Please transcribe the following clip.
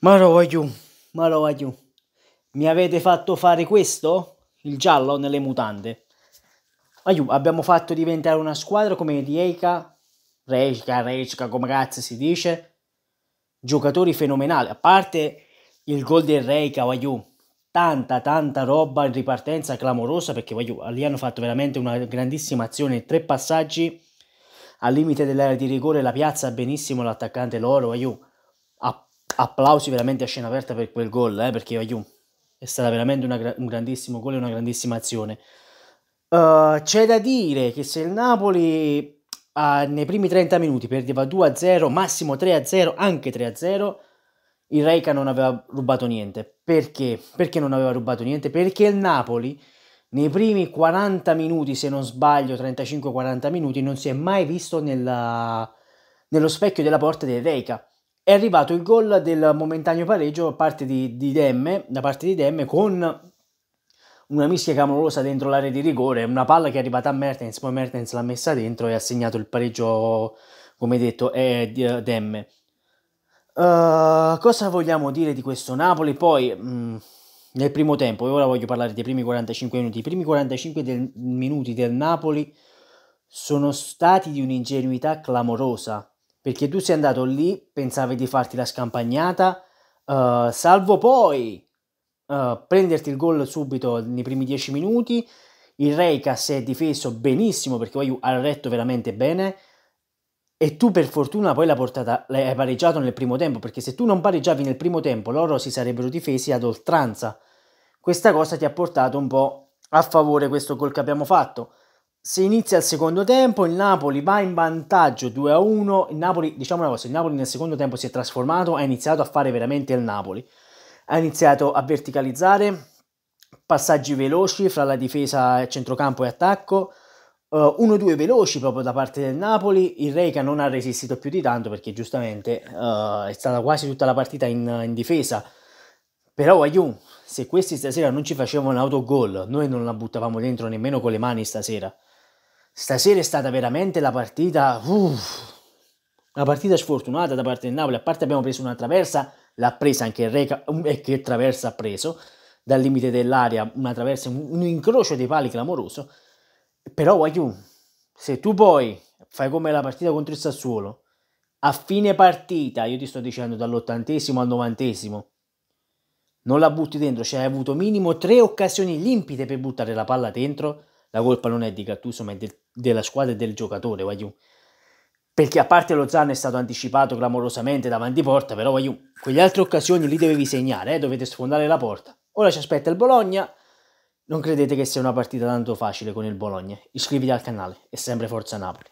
Maro aiù, Maro aiù. Mi avete fatto fare questo? Il giallo nelle mutande. Aiù, abbiamo fatto diventare una squadra come Rijeka, Rijeka, Rijeka, come cazzo si dice. Giocatori fenomenali, a parte il gol del Rijeka, aiù. Tanta, tanta roba in ripartenza clamorosa perché aiù, lì hanno fatto veramente una grandissima azione, tre passaggi al limite dell'area di rigore, la piazza benissimo l'attaccante loro, aiù applausi veramente a scena aperta per quel gol, eh, perché Ayun è stato veramente una, un grandissimo gol e una grandissima azione. Uh, c'è da dire che se il Napoli uh, nei primi 30 minuti perdeva 2-0, massimo 3-0, anche 3-0, il Reika non aveva rubato niente. Perché? Perché non aveva rubato niente? Perché il Napoli nei primi 40 minuti, se non sbaglio, 35-40 minuti, non si è mai visto nella... nello specchio della porta del Reika è arrivato il gol del momentaneo pareggio da parte di, di, Demme, da parte di Demme con una mischia clamorosa dentro l'area di rigore, una palla che è arrivata a Mertens, poi Mertens l'ha messa dentro e ha segnato il pareggio, come detto, è Demme. Uh, cosa vogliamo dire di questo Napoli? Poi mh, mm, nel primo tempo, e ora voglio parlare dei primi 45 minuti, i primi 45 del, minuti del Napoli sono stati di un'ingenuità clamorosa perché tu sei andato lì, pensavi di farti la scampagnata, uh, salvo poi uh, prenderti il gol subito nei primi 10 minuti. Il Reika si è difeso benissimo perché poi ha retto veramente bene. E tu per fortuna poi l'hai, portata, l'hai pareggiato nel primo tempo, perché se tu non pareggiavi nel primo tempo loro si sarebbero difesi ad oltranza. Questa cosa ti ha portato un po' a favore questo gol che abbiamo fatto. Si inizia il secondo tempo, il Napoli va in vantaggio 2-1, il Napoli, diciamo una cosa, il Napoli nel secondo tempo si è trasformato, ha iniziato a fare veramente il Napoli, ha iniziato a verticalizzare, passaggi veloci fra la difesa, centrocampo e attacco, 1-2 eh, veloci proprio da parte del Napoli, il Reika non ha resistito più di tanto perché giustamente uh, è stata quasi tutta la partita in, in difesa, però Ayun, se questi stasera non ci facevano un autogol, noi non la buttavamo dentro nemmeno con le mani stasera. Stasera è stata veramente la partita... Uff, una partita sfortunata da parte del Napoli, a parte abbiamo preso una traversa, l'ha presa anche il Reca, um, e che traversa ha preso, dal limite dell'aria, una traversa, un incrocio dei pali clamoroso, però Waiu, se tu poi fai come la partita contro il Sassuolo, a fine partita, io ti sto dicendo dall'ottantesimo al novantesimo, non la butti dentro, cioè hai avuto minimo tre occasioni limpide per buttare la palla dentro, la colpa non è di Gattuso ma è del, della squadra e del giocatore, voglio. Perché a parte lo Zan è stato anticipato clamorosamente davanti porta, però voglio, quelle altre occasioni lì dovevi segnare, eh, dovete sfondare la porta. Ora ci aspetta il Bologna, non credete che sia una partita tanto facile con il Bologna, iscriviti al canale è sempre Forza Napoli.